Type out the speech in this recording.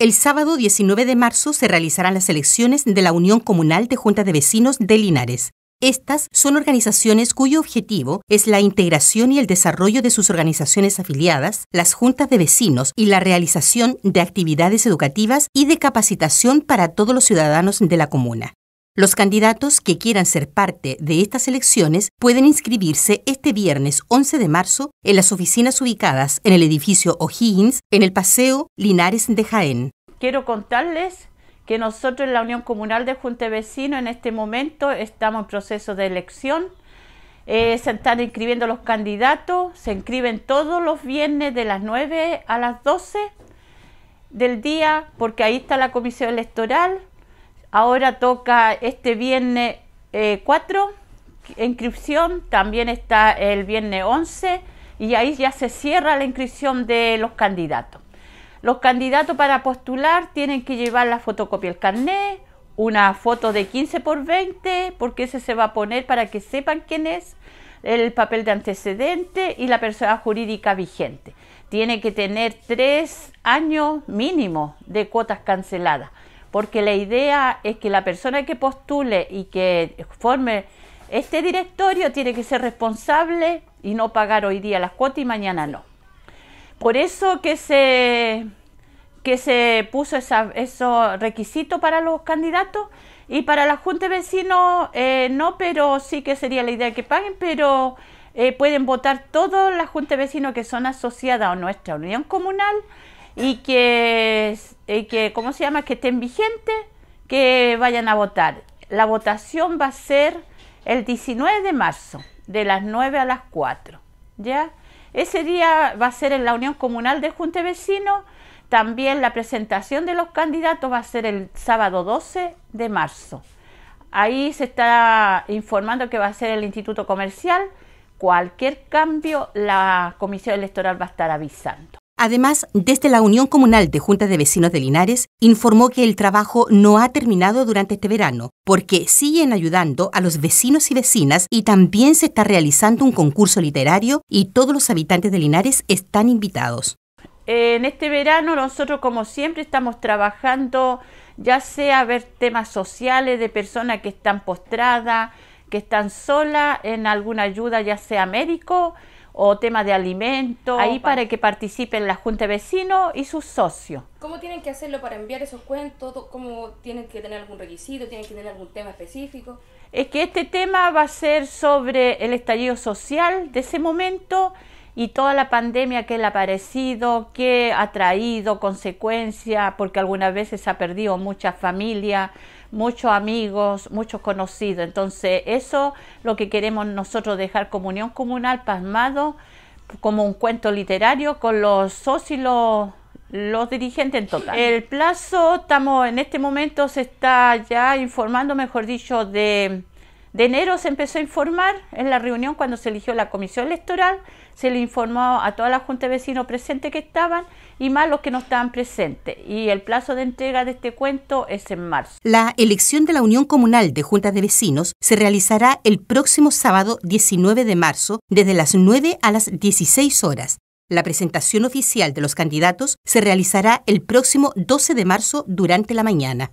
El sábado 19 de marzo se realizarán las elecciones de la Unión Comunal de Juntas de Vecinos de Linares. Estas son organizaciones cuyo objetivo es la integración y el desarrollo de sus organizaciones afiliadas, las juntas de vecinos y la realización de actividades educativas y de capacitación para todos los ciudadanos de la comuna. Los candidatos que quieran ser parte de estas elecciones pueden inscribirse este viernes 11 de marzo en las oficinas ubicadas en el edificio O'Higgins, en el Paseo Linares de Jaén. Quiero contarles que nosotros en la Unión Comunal de Junta Vecino en este momento estamos en proceso de elección. Eh, se están inscribiendo los candidatos, se inscriben todos los viernes de las 9 a las 12 del día, porque ahí está la comisión electoral Ahora toca este viernes 4, eh, inscripción, también está el viernes 11 y ahí ya se cierra la inscripción de los candidatos. Los candidatos para postular tienen que llevar la fotocopia del carnet, una foto de 15 por 20, porque ese se va a poner para que sepan quién es, el papel de antecedente y la persona jurídica vigente. Tiene que tener tres años mínimo de cuotas canceladas porque la idea es que la persona que postule y que forme este directorio tiene que ser responsable y no pagar hoy día las cuotas y mañana no. Por eso que se, que se puso esos requisitos para los candidatos y para la Junta de Vecinos eh, no, pero sí que sería la idea que paguen, pero eh, pueden votar todas las Junta de Vecinos que son asociadas a nuestra unión comunal y que, y que, ¿cómo se llama? Que estén vigentes, que vayan a votar. La votación va a ser el 19 de marzo, de las 9 a las 4. ¿Ya? Ese día va a ser en la Unión Comunal de Junte Vecino. También la presentación de los candidatos va a ser el sábado 12 de marzo. Ahí se está informando que va a ser el Instituto Comercial. Cualquier cambio, la Comisión Electoral va a estar avisando. Además, desde la Unión Comunal de Juntas de Vecinos de Linares, informó que el trabajo no ha terminado durante este verano, porque siguen ayudando a los vecinos y vecinas y también se está realizando un concurso literario y todos los habitantes de Linares están invitados. En este verano nosotros, como siempre, estamos trabajando ya sea ver temas sociales de personas que están postradas, que están solas, en alguna ayuda ya sea médico, o tema de alimento. Ahí para, para que participen la Junta de Vecinos y sus socios. ¿Cómo tienen que hacerlo para enviar esos cuentos? ¿Cómo tienen que tener algún requisito? ¿Tienen que tener algún tema específico? Es que este tema va a ser sobre el estallido social de ese momento y toda la pandemia que le ha parecido, que ha traído consecuencia, porque algunas veces ha perdido mucha familia, muchos amigos, muchos conocidos. Entonces, eso lo que queremos nosotros dejar como unión comunal pasmado como un cuento literario con los socios y los, dirigentes en total. El plazo, estamos en este momento, se está ya informando, mejor dicho, de de enero se empezó a informar en la reunión cuando se eligió la comisión electoral, se le informó a toda la junta de vecinos presentes que estaban y más los que no estaban presentes. Y el plazo de entrega de este cuento es en marzo. La elección de la Unión Comunal de Juntas de Vecinos se realizará el próximo sábado 19 de marzo desde las 9 a las 16 horas. La presentación oficial de los candidatos se realizará el próximo 12 de marzo durante la mañana.